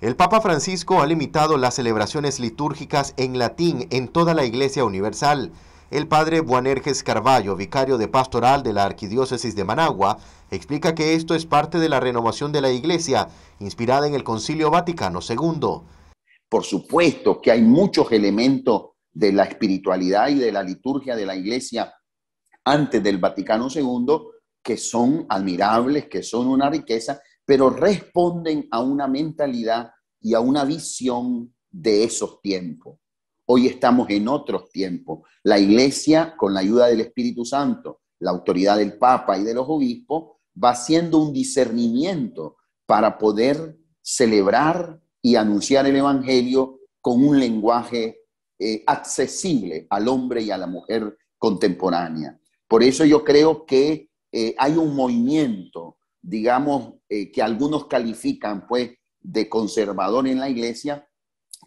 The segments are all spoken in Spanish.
El Papa Francisco ha limitado las celebraciones litúrgicas en latín en toda la Iglesia Universal. El padre Buanerges Carballo, vicario de pastoral de la Arquidiócesis de Managua, explica que esto es parte de la renovación de la Iglesia, inspirada en el Concilio Vaticano II. Por supuesto que hay muchos elementos de la espiritualidad y de la liturgia de la Iglesia antes del Vaticano II que son admirables, que son una riqueza pero responden a una mentalidad y a una visión de esos tiempos. Hoy estamos en otros tiempos. La iglesia, con la ayuda del Espíritu Santo, la autoridad del Papa y de los obispos, va haciendo un discernimiento para poder celebrar y anunciar el Evangelio con un lenguaje eh, accesible al hombre y a la mujer contemporánea. Por eso yo creo que eh, hay un movimiento digamos, eh, que algunos califican pues de conservador en la iglesia,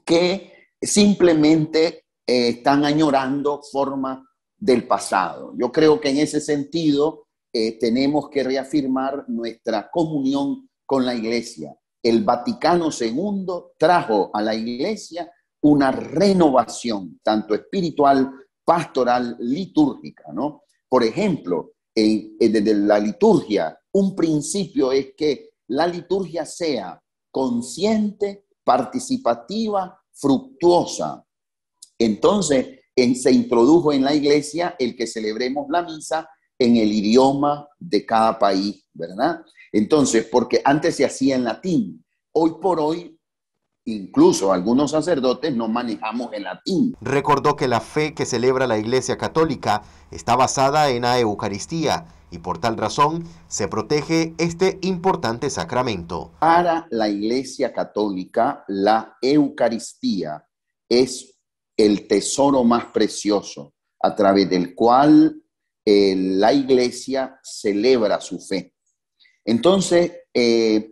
que simplemente eh, están añorando formas del pasado. Yo creo que en ese sentido eh, tenemos que reafirmar nuestra comunión con la iglesia. El Vaticano II trajo a la iglesia una renovación, tanto espiritual, pastoral, litúrgica, ¿no? Por ejemplo, eh, desde la liturgia, un principio es que la liturgia sea consciente, participativa, fructuosa. Entonces, se introdujo en la iglesia el que celebremos la misa en el idioma de cada país, ¿verdad? Entonces, porque antes se hacía en latín, hoy por hoy Incluso algunos sacerdotes no manejamos el latín. Recordó que la fe que celebra la Iglesia Católica está basada en la Eucaristía y por tal razón se protege este importante sacramento. Para la Iglesia Católica, la Eucaristía es el tesoro más precioso a través del cual eh, la Iglesia celebra su fe. Entonces, eh,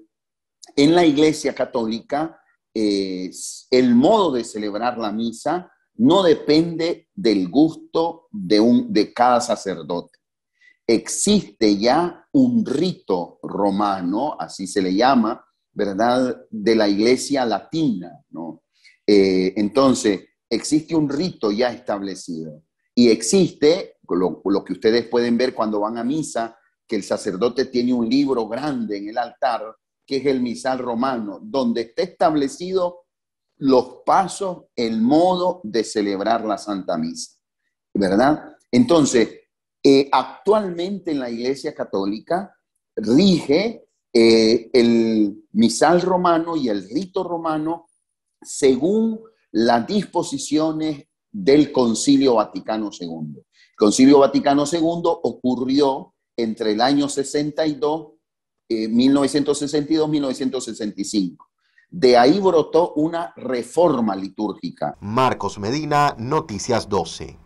en la Iglesia Católica, el modo de celebrar la misa no depende del gusto de, un, de cada sacerdote. Existe ya un rito romano, así se le llama, ¿verdad?, de la iglesia latina, eh, entonces, existe un rito ya establecido y existe lo que ustedes pueden ver cuando van a misa, que el sacerdote tiene un libro grande en el altar que es el misal romano, donde está establecido los pasos, el modo de celebrar la Santa Misa, ¿verdad? Entonces, eh, actualmente en la Iglesia Católica rige eh, el misal romano y el rito romano según las disposiciones del Concilio Vaticano II. El Concilio Vaticano II ocurrió entre el año 62 1962-1965. Eh, De ahí brotó una reforma litúrgica. Marcos Medina, Noticias 12.